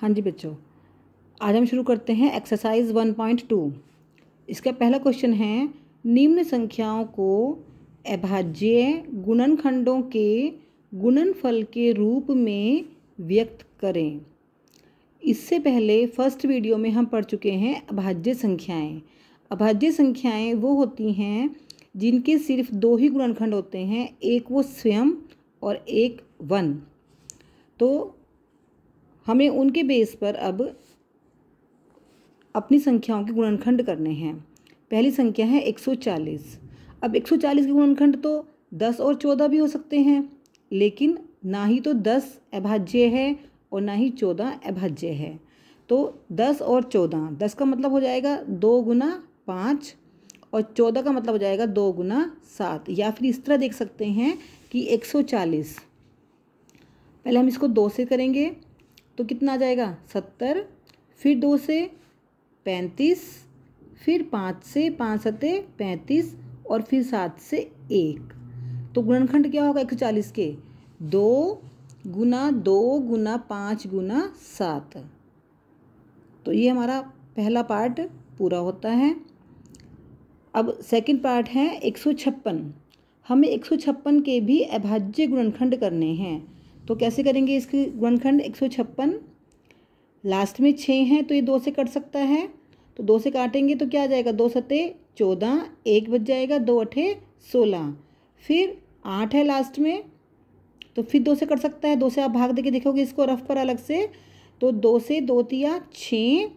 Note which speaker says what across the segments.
Speaker 1: हाँ जी बच्चों आज हम शुरू करते हैं एक्सरसाइज वन पॉइंट टू इसका पहला क्वेश्चन है निम्न संख्याओं को अभाज्य गुणनखंडों के गुणनफल के रूप में व्यक्त करें इससे पहले फर्स्ट वीडियो में हम पढ़ चुके हैं अभाज्य संख्याएं अभाज्य संख्याएं वो होती हैं जिनके सिर्फ दो ही गुणनखंड होते हैं एक वो स्वयं और एक वन तो हमें उनके बेस पर अब अपनी संख्याओं के गुणनखंड करने हैं पहली संख्या है 140 अब 140 के गुणनखंड तो 10 और 14 भी हो सकते हैं लेकिन ना ही तो 10 अभाज्य है और ना ही 14 अभाज्य है तो 10 और 14 10 का मतलब हो जाएगा दो गुना पाँच और 14 का मतलब हो जाएगा दो गुना सात या फिर इस तरह देख सकते हैं कि 140 पहले हम इसको दो से करेंगे तो कितना आ जाएगा सत्तर फिर दो से पैंतीस फिर पाँच से पाँच सते पैंतीस और फिर सात से एक तो गुणनखंड क्या होगा एक सौ चालीस के दो गुना दो गुना पाँच गुना सात तो ये हमारा पहला पार्ट पूरा होता है अब सेकंड पार्ट है एक सौ छप्पन हमें एक सौ छप्पन के भी अभाज्य गुणनखंड करने हैं तो कैसे करेंगे इसकी गुणखंड एक सौ छप्पन लास्ट में छः हैं तो ये दो से कट सकता है तो दो से काटेंगे तो क्या आ जाएगा दो सते चौदह एक बच जाएगा दो अठे सोलह फिर आठ है लास्ट में तो फिर दो से कट सकता है दो से आप भाग दे के देखोगे इसको रफ पर अलग से तो दो से दो तिया छः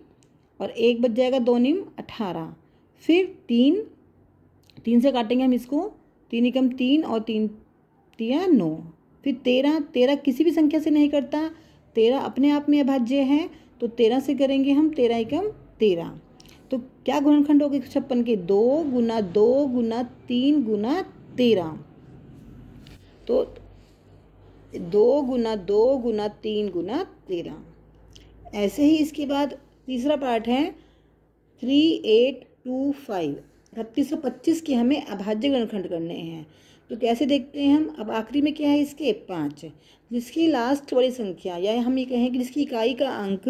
Speaker 1: और एक बच जाएगा दो निम अठारह फिर तीन तीन से काटेंगे हम इसको तीन एकम तीन और तीन तिया नौ फिर तेरह तेरह किसी भी संख्या से नहीं करता तेरह अपने आप में अभाज्य है तो तेरह से करेंगे हम तेरह एकम तेरह तो क्या गुणनखंड हो गए छप्पन के दो गुना दो गुना तीन गुना तेरह तो दो गुना दो गुना तीन गुना तेरह ऐसे ही इसके बाद तीसरा पार्ट है थ्री एट टू फाइव इकतीस सौ पच्चीस के हमें अभाज्य गुणखंड करने हैं तो कैसे देखते हैं हम अब आखिरी में क्या है इसके पाँच जिसकी लास्ट वाली संख्या या हम ये कहें कि जिसकी इकाई का अंक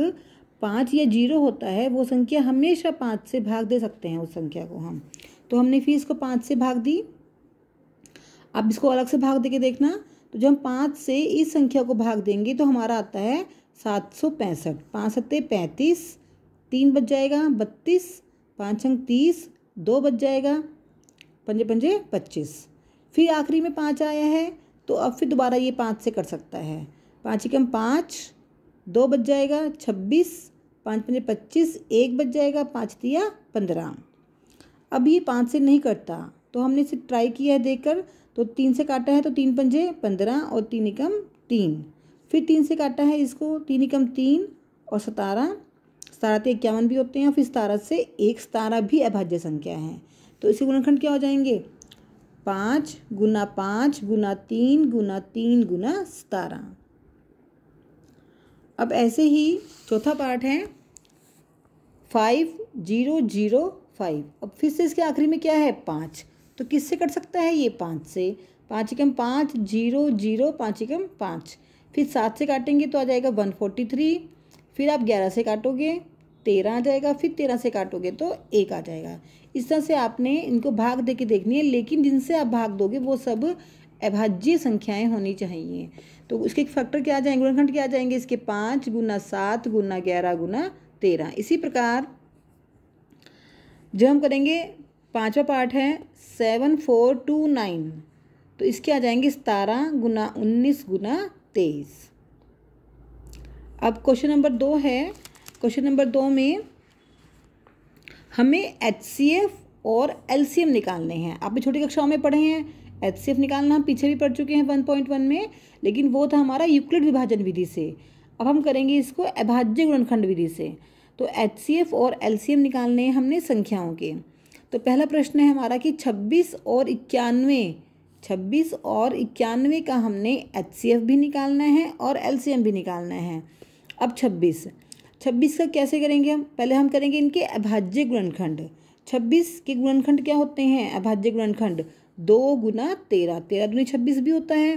Speaker 1: पाँच या जीरो होता है वो संख्या हमेशा पाँच से भाग दे सकते हैं उस संख्या को हम तो हमने फिर इसको पाँच से भाग दी अब इसको अलग से भाग दे के देखना तो जब हम पाँच से इस संख्या को भाग देंगे तो हमारा आता है सात सौ पैंसठ पाँच सत्ते पैंतीस तीन बच जाएगा बत्तीस पाँच अंक तीस दो बच जाएगा पंजे पंजे पच्चीस फिर आखिरी में पाँच आया है तो अब फिर दोबारा ये पाँच से कर सकता है पाँच एकम पाँच दो बज जाएगा छब्बीस पाँच पंजे पच्चीस एक बज जाएगा पाँच दिया पंद्रह अब ये पाँच से नहीं करता तो हमने इसे ट्राई किया है देखकर तो तीन से काटा है तो तीन पंजे पंद्रह और तीन एकम तीन फिर तीन से काटा है इसको तीन एकम तीन और सतारह सतारह तो इक्यावन भी होते हैं और फिर सतारह से एक सतारह भी अभाज्य संख्या है तो इसके गुणखंड क्या हो जाएंगे पाँच गुना पाँच गुना तीन गुना तीन गुना सतारह अब ऐसे ही चौथा पार्ट है फाइव जीरो जीरो फाइव अब फिर से इसके आखिरी में क्या है पाँच तो किससे कट सकता है ये पाँच से पाँच एकम पाँच जीरो जीरो पाँच एकम पाँच फिर सात से काटेंगे तो आ जाएगा वन फोर्टी थ्री फिर आप ग्यारह से काटोगे तेरह आ जाएगा फिर तेरह से काटोगे तो एक आ जाएगा इस तरह से आपने इनको भाग दे के देखनी है लेकिन जिनसे आप भाग दोगे वो सब अभाज्य संख्याएं होनी चाहिए तो इसके फैक्टर क्या आ जाएंगे गुणखंड क्या आ जाएंगे इसके पाँच गुना सात गुना ग्यारह गुना तेरह इसी प्रकार जो हम करेंगे पांचवा पार्ट है सेवन फोर टू नाइन तो इसके आ जाएंगे सतारह गुना उन्नीस गुना तेईस अब क्वेश्चन नंबर दो है क्वेश्चन नंबर दो में हमें एच और एल निकालने हैं आप भी छोटी कक्षाओं में पढ़े हैं एच निकालना हम पीछे भी पढ़ चुके हैं वन पॉइंट वन में लेकिन वो था हमारा यूक्लिड विभाजन विधि से अब हम करेंगे इसको अभाज्य गुणनखंड विधि से तो एच और एल निकालने हैं हमने संख्याओं के तो पहला प्रश्न है हमारा कि छब्बीस और इक्यानवे छब्बीस और इक्यानवे का हमने एच भी निकालना है और एल भी निकालना है अब छब्बीस छब्बीस का कैसे करेंगे हम पहले हम करेंगे इनके अभाज्य गुणनखंड छब्बीस के गुणनखंड क्या होते हैं अभाज्य गुणनखंड दो गुना तेरह तेरह दुनी छब्बीस भी होता है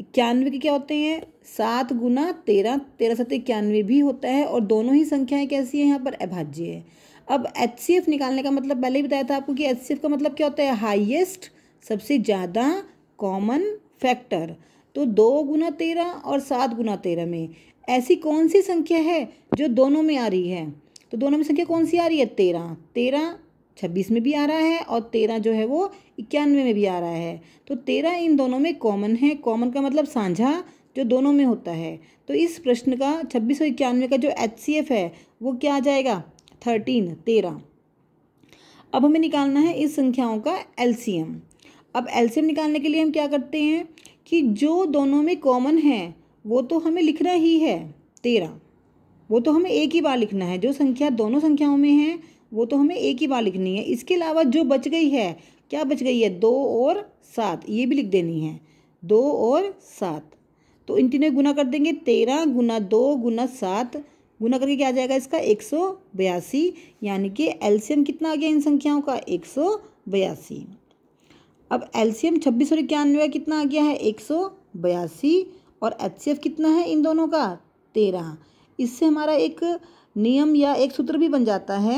Speaker 1: इक्यानवे के क्या होते हैं सात गुना तेरह तेरह सत्तर इक्यानवे भी होता है और दोनों ही संख्याएं कैसी हैं यहाँ पर अभाज्य है अब एच सी एफ निकालने का मतलब पहले ही बताया था आपको कि एच सी एफ का मतलब क्या होता है हाइएस्ट सबसे ज़्यादा कॉमन फैक्टर तो दो गुना तेरह और सात गुना तेरह में ऐसी कौन सी संख्या है जो दोनों में आ रही है तो दोनों में संख्या कौन सी आ रही है तेरह तेरह छब्बीस में भी आ रहा है और तेरह जो है वो इक्यानवे में भी आ रहा है तो तेरह इन दोनों में कॉमन है कॉमन का मतलब साझा जो दोनों में होता है तो इस प्रश्न का छब्बीस सौ इक्यानवे का जो एच सी एफ है वो क्या आ जाएगा थर्टीन तेरह अब हमें निकालना है इस संख्याओं का एलसीएम अब एलसीएम निकालने के लिए हम क्या करते हैं कि जो दोनों में कॉमन है वो तो हमें लिखना ही है तेरह वो तो हमें एक ही बार लिखना है जो संख्या दोनों संख्याओं में है वो तो हमें एक ही बार लिखनी है इसके अलावा जो बच गई है क्या बच गई है दो और सात ये भी लिख देनी है दो और सात तो इन तीनों गुना कर देंगे तेरह गुना दो गुना सात गुना करके क्या आ जाएगा इसका एक सौ बयासी यानी कि एल्सियम कितना आ गया इन संख्याओं का एक सौ बयासी अब एल्सियम छब्बीस और इक्यानवे कितना आ गया है एक सौ बयासी और एच कितना है इन दोनों का तेरह इससे हमारा एक नियम या एक सूत्र भी बन जाता है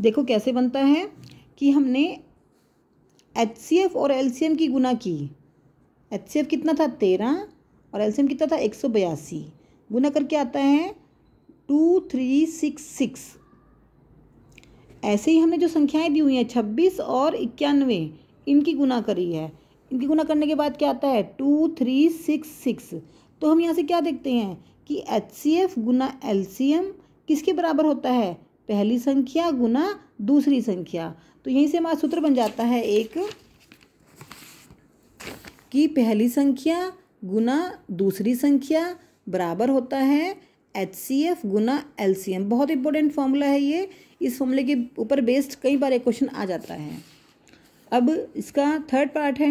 Speaker 1: देखो कैसे बनता है कि हमने एच और एल की गुना की एच कितना था तेरह और एल कितना था एक सौ बयासी गुना करके आता है टू थ्री सिक्स सिक्स ऐसे ही हमने जो संख्याएं दी हुई हैं छब्बीस और इक्यानवे इनकी गुना करी है इनकी गुना करने के बाद क्या आता है टू थ्री सिक्स सिक्स तो हम यहाँ से क्या देखते हैं कि एच सी एफ गुना एल सी एम किसके बराबर होता है पहली संख्या गुना दूसरी संख्या तो यहीं से हमारा सूत्र बन जाता है एक कि पहली संख्या गुना दूसरी संख्या बराबर होता है एच सी एफ गुना एल सी एम बहुत इंपॉर्टेंट फॉर्मूला है ये इस फॉर्मूले के ऊपर बेस्ड कई बार एक क्वेश्चन आ जाता है अब इसका थर्ड पार्ट है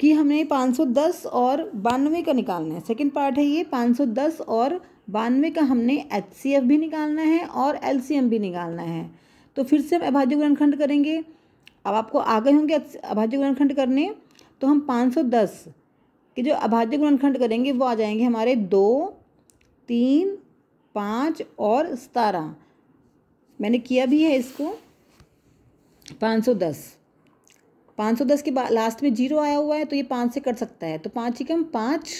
Speaker 1: कि हमें 510 और बानवे का निकालना है सेकंड पार्ट है ये 510 और बानवे का हमने एच भी निकालना है और एल भी निकालना है तो फिर से हम अभाज्य गुणनखंड करेंगे अब आपको आ गए होंगे अभाज्य गुणनखंड करने तो हम 510 के जो अभाज्य गुणनखंड करेंगे वो आ जाएंगे हमारे दो तीन पाँच और सतारह मैंने किया भी है इसको दस पाँच सौ दस के लास्ट में जीरो आया हुआ है तो ये पाँच से कट सकता है तो पाँच ही कम पाँच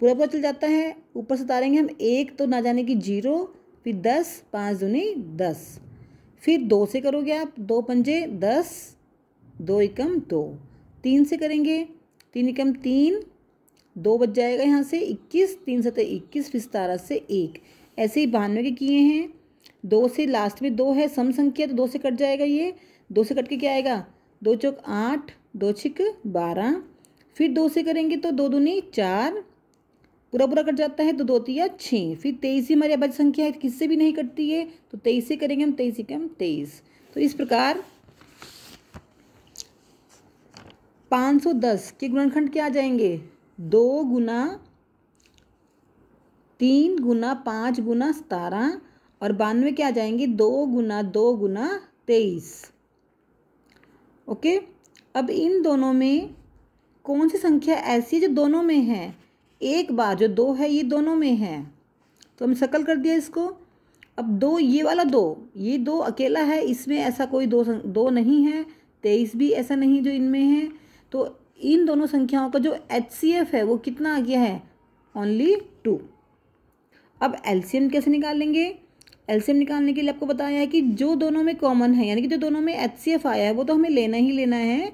Speaker 1: पूरा पूरा चल जाता है ऊपर से उतारेंगे हम एक तो ना जाने की जीरो फिर दस पाँच दूनी दस फिर दो से करोगे आप दो पंजे दस दो एकम दो तीन से करेंगे तीन एकम तीन दो बच जाएगा यहाँ से इक्कीस तीन सतह इक्कीस फिर सतारह से एक ऐसे ही बानवे के किए हैं दो से लास्ट में दो है सम संख्या तो दो से कट जाएगा ये दो से कट के क्या आएगा दो चौक आठ दो छिक बारह फिर दो से करेंगे तो दो दूनी चार पूरा पूरा कट जाता है तो दो तिया छः फिर तेईस ही हमारी अभाज्य संख्या है तो किससे भी नहीं कटती है तो तेईस से करेंगे हम तेईस हम तेईस तो इस प्रकार पाँच सौ दस के गुणनखंड क्या आ जाएंगे दो गुना तीन गुना पाँच गुना सतारह और बानवे क्या आ जाएंगे दो गुना दो गुना तेईस ओके अब इन दोनों में कौन सी संख्या ऐसी है जो दोनों में है एक बार जो दो है ये दोनों में है तो हम सकल कर दिया इसको अब दो ये वाला दो ये दो अकेला है इसमें ऐसा कोई दो दो नहीं है तेईस भी ऐसा नहीं जो इनमें है तो इन दोनों संख्याओं का जो एच है वो कितना आ गया है ओनली टू अब एम कैसे निकालेंगे एल्सियम निकालने के लिए आपको बताया है कि जो दोनों में कॉमन है यानी कि जो दोनों में एचसीएफ आया है वो तो हमें लेना ही लेना है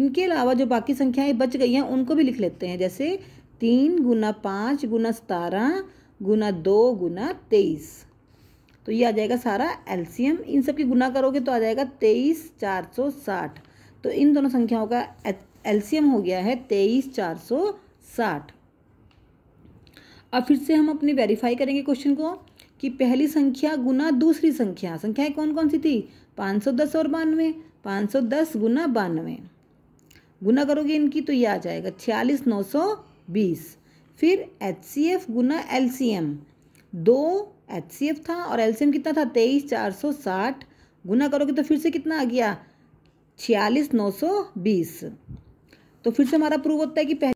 Speaker 1: इनके अलावा जो बाकी संख्याएं बच गई हैं उनको भी लिख लेते हैं जैसे तीन गुना पाँच गुना सतारह गुना दो गुना तेईस तो ये आ जाएगा सारा एल्सियम इन सब की गुना करोगे तो आ जाएगा तेईस चार सौ साठ तो इन दोनों संख्याओं का एल्सियम हो गया है तेईस चार सौ साठ अब फिर से हम अपनी वेरीफाई करेंगे क्वेश्चन को कि पहली संख्या गुना दूसरी संख्या संख्याएं कौन कौन सी थी पाँच सौ दस और बानवे पाँच सौ दस गुना बानवे गुना करोगे इनकी तो ये आ जाएगा छियालीस नौ सौ बीस फिर एच सी एफ गुना एल सी एम दो एच सी एफ था और एल सी एम कितना था तेईस चार सौ साठ गुना करोगे तो फिर से कितना आ गया छियालीस नौ सौ बीस तो फिर से हमारा प्रूव होता है कि पहले